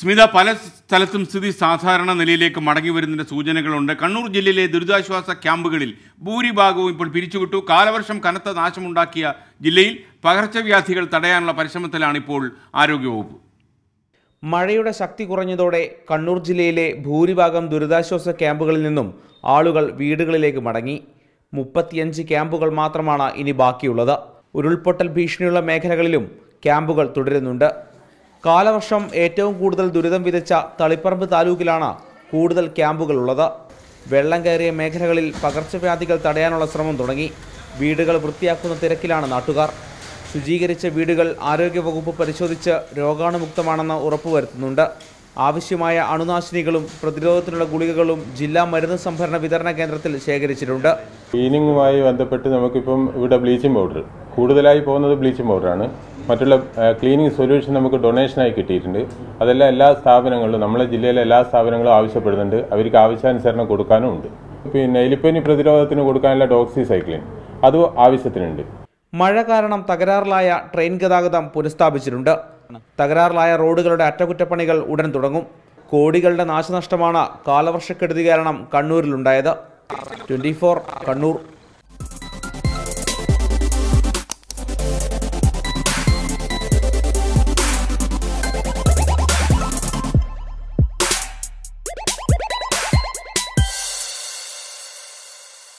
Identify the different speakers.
Speaker 1: സ്മിത പല സ്ഥലത്തും സ്ഥിതി സാധാരണ നിലയിലേക്ക് മടങ്ങി വരുന്നതിൻ്റെ സൂചനകളുണ്ട് കണ്ണൂർ ജില്ലയിലെ ദുരിതാശ്വാസ ക്യാമ്പുകളിൽ ഭൂരിഭാഗവും ഇപ്പോൾ പിരിച്ചുവിട്ടു കാലവർഷം കനത്ത നാശമുണ്ടാക്കിയ ജില്ലയിൽ പകർച്ചവ്യാധികൾ തടയാനുള്ള പരിശ്രമത്തിലാണ് ഇപ്പോൾ ആരോഗ്യവകുപ്പ് മഴയുടെ
Speaker 2: ശക്തി കുറഞ്ഞതോടെ കണ്ണൂർ ജില്ലയിലെ ഭൂരിഭാഗം ദുരിതാശ്വാസ ക്യാമ്പുകളിൽ നിന്നും ആളുകൾ വീടുകളിലേക്ക് മടങ്ങി മുപ്പത്തിയഞ്ച് ക്യാമ്പുകൾ മാത്രമാണ് ഇനി ബാക്കിയുള്ളത് ഉരുൾപൊട്ടൽ ഭീഷണിയുള്ള മേഖലകളിലും ക്യാമ്പുകൾ തുടരുന്നുണ്ട് കാലവർഷം ഏറ്റവും കൂടുതൽ ദുരിതം വിതച്ച തളിപ്പറമ്പ് താലൂക്കിലാണ് കൂടുതൽ ക്യാമ്പുകൾ ഉള്ളത് വെള്ളം കയറിയ മേഖലകളിൽ പകർച്ചവ്യാധികൾ തടയാനുള്ള ശ്രമം തുടങ്ങി വീടുകൾ വൃത്തിയാക്കുന്ന തിരക്കിലാണ് നാട്ടുകാർ ശുചീകരിച്ച വീടുകൾ ആരോഗ്യവകുപ്പ് പരിശോധിച്ച് രോഗാണുമുക്തമാണെന്ന് ഉറപ്പുവരുത്തുന്നുണ്ട് ആവശ്യമായ അണുനാശിനികളും പ്രതിരോധത്തിനുള്ള ഗുളികകളും ജില്ലാ മരുന്ന് സംഭരണ വിതരണ
Speaker 3: കേന്ദ്രത്തിൽ ശേഖരിച്ചിട്ടുണ്ട് ക്ലീനിങ്ങുമായി ബന്ധപ്പെട്ട് നമുക്കിപ്പം ഇവിടെ ബ്ലീച്ചിങ് പൗഡർ കൂടുതലായി പോകുന്നത് ബ്ലീച്ചിങ് പൗഡറാണ് മറ്റുള്ള ക്ലീനിങ് സൊല്യൂഷൻ നമുക്ക് ഡൊണേഷനായി കിട്ടിയിട്ടുണ്ട് അതെല്ലാം എല്ലാ സ്ഥാപനങ്ങളിലും നമ്മളെ ജില്ലയിലെ എല്ലാ സ്ഥാപനങ്ങളും ആവശ്യപ്പെടുന്നുണ്ട് അവർക്ക് ആവശ്യാനുസരണം കൊടുക്കാനും ഉണ്ട് പിന്നെ എലിപ്പനി പ്രതിരോധത്തിന് കൊടുക്കാനുള്ള ഡോക്സി സൈക്ലിൻ അതും ആവശ്യത്തിനുണ്ട്
Speaker 2: മഴ കാരണം തകരാറിലായ ട്രെയിൻ ഗതാഗതം പുനഃസ്ഥാപിച്ചിട്ടുണ്ട് തകരാറിലായ റോഡുകളുടെ അറ്റകുറ്റപ്പണികൾ ഉടൻ തുടങ്ങും കോടികളുടെ നാശനഷ്ടമാണ് കാലവർഷക്കെടുതി കാരണം കണ്ണൂരിലുണ്ടായത് ട്വൻറ്റി കണ്ണൂർ